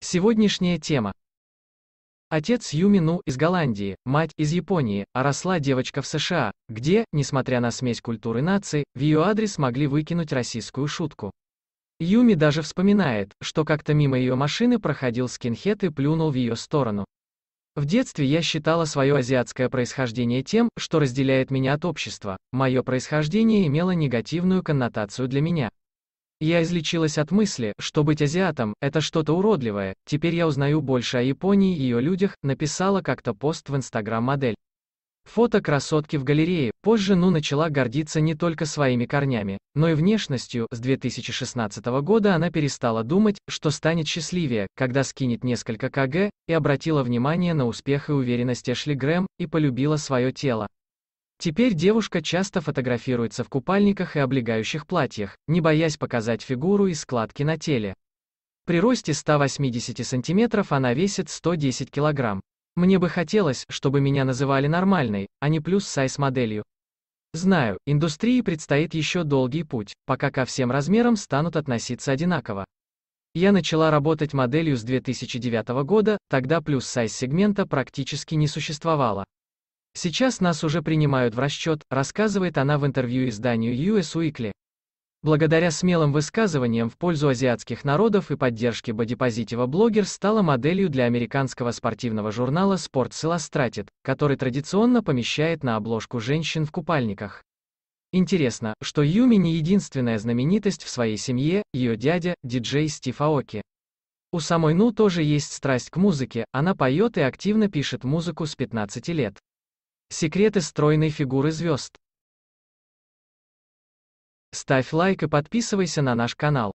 Сегодняшняя тема. Отец Юмину из Голландии, мать из Японии, а росла девочка в США, где, несмотря на смесь культуры нации, в ее адрес могли выкинуть российскую шутку. Юми даже вспоминает, что как-то мимо ее машины проходил скинхед и плюнул в ее сторону. В детстве я считала свое азиатское происхождение тем, что разделяет меня от общества, мое происхождение имело негативную коннотацию для меня. Я излечилась от мысли, что быть азиатом – это что-то уродливое, теперь я узнаю больше о Японии и ее людях, написала как-то пост в инстаграм-модель. Фото красотки в галерее. Позже Ну начала гордиться не только своими корнями, но и внешностью. С 2016 года она перестала думать, что станет счастливее, когда скинет несколько кг, и обратила внимание на успех и уверенность Эшли Грэм, и полюбила свое тело. Теперь девушка часто фотографируется в купальниках и облегающих платьях, не боясь показать фигуру и складки на теле. При росте 180 см она весит 110 кг. Мне бы хотелось, чтобы меня называли нормальной, а не плюс-сайз-моделью. Знаю, индустрии предстоит еще долгий путь, пока ко всем размерам станут относиться одинаково. Я начала работать моделью с 2009 года, тогда плюс-сайз сегмента практически не существовало. Сейчас нас уже принимают в расчет, рассказывает она в интервью изданию US Weekly. Благодаря смелым высказываниям в пользу азиатских народов и поддержке бодипозитива блогер стала моделью для американского спортивного журнала Sports Illustrated, который традиционно помещает на обложку женщин в купальниках. Интересно, что Юми не единственная знаменитость в своей семье, ее дядя, диджей Стив Аоки. У самой Ну тоже есть страсть к музыке, она поет и активно пишет музыку с 15 лет. Секреты стройной фигуры звезд. Ставь лайк и подписывайся на наш канал.